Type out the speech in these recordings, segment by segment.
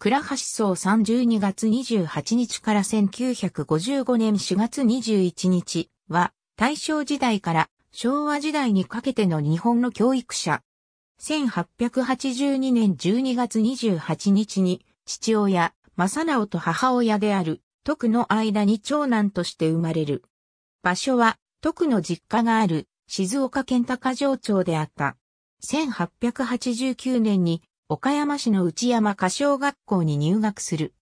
倉橋総3 2月28日から1955年4月21日は、大正時代から昭和時代にかけての日本の教育者。1882年12月28日に、父親、正直と母親である、徳の間に長男として生まれる。場所は、徳の実家がある、静岡県高城町であった。1889年に岡山市の内山歌唱学校に入学する。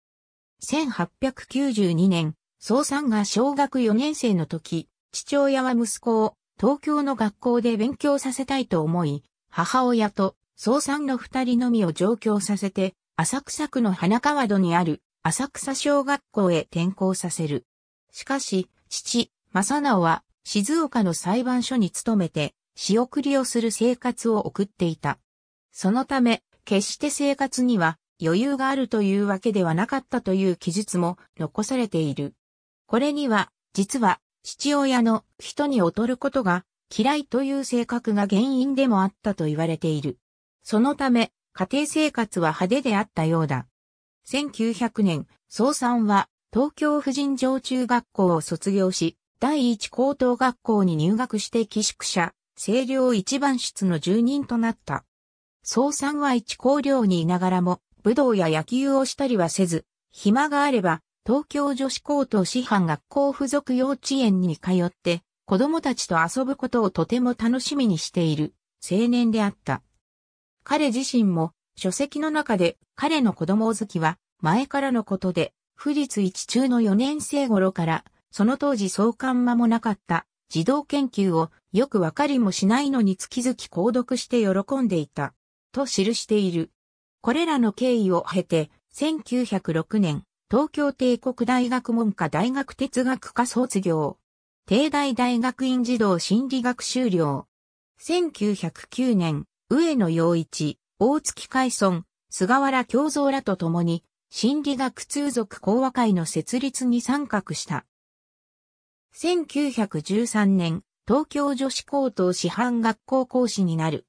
1892年、総さんが小学4年生の時、父親は息子を東京の学校で勉強させたいと思い、母親と総さんの二人のみを上京させて、浅草区の花川戸にある浅草小学校へ転校させる。しかし、父、正直は静岡の裁判所に勤めて、仕送りをする生活を送っていた。そのため、決して生活には余裕があるというわけではなかったという記述も残されている。これには、実は、父親の人に劣ることが嫌いという性格が原因でもあったと言われている。そのため、家庭生活は派手であったようだ。1900年、総さんは東京婦人上中学校を卒業し、第一高等学校に入学して寄宿舎、清涼一番室の住人となった。総三は一高寮にいながらも、武道や野球をしたりはせず、暇があれば、東京女子高等師範学校付属幼稚園に通って、子供たちと遊ぶことをとても楽しみにしている青年であった。彼自身も書籍の中で彼の子供好きは前からのことで、不立一中の4年生頃から、その当時相関間もなかった児童研究をよくわかりもしないのに月々購読して喜んでいた。と記している。これらの経緯を経て、1906年、東京帝国大学文科大学哲学科卒業。帝大大学院児童心理学修了。1909年、上野洋一、大月海村、菅原京三らと共に、心理学通俗講和会の設立に参画した。1913年、東京女子高等師範学校講師になる。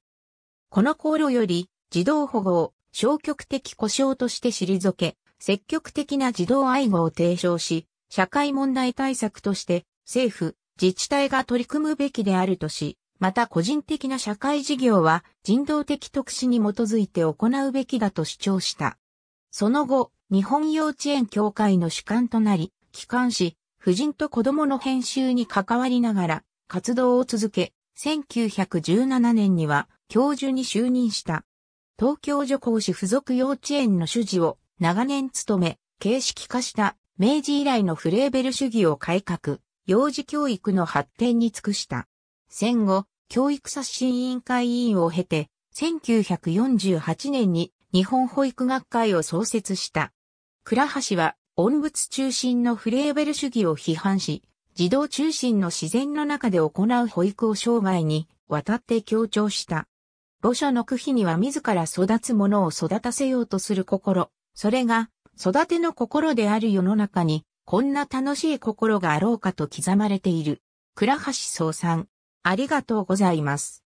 この航路より、自動保護を消極的故障として退け、積極的な児童愛護を提唱し、社会問題対策として政府、自治体が取り組むべきであるとし、また個人的な社会事業は人道的特使に基づいて行うべきだと主張した。その後、日本幼稚園協会の主管となり、機関誌、婦人と子供の編集に関わりながら活動を続け、1917年には教授に就任した。東京女工士附属幼稚園の主事を長年務め、形式化した明治以来のフレーベル主義を改革、幼児教育の発展に尽くした。戦後、教育刷新委員会委員を経て、1948年に日本保育学会を創設した。倉橋は、音物中心のフレーベル主義を批判し、児童中心の自然の中で行う保育を生涯にわたって強調した。墓所の区碑には自ら育つものを育たせようとする心、それが育ての心である世の中に、こんな楽しい心があろうかと刻まれている。倉橋総さん、ありがとうございます。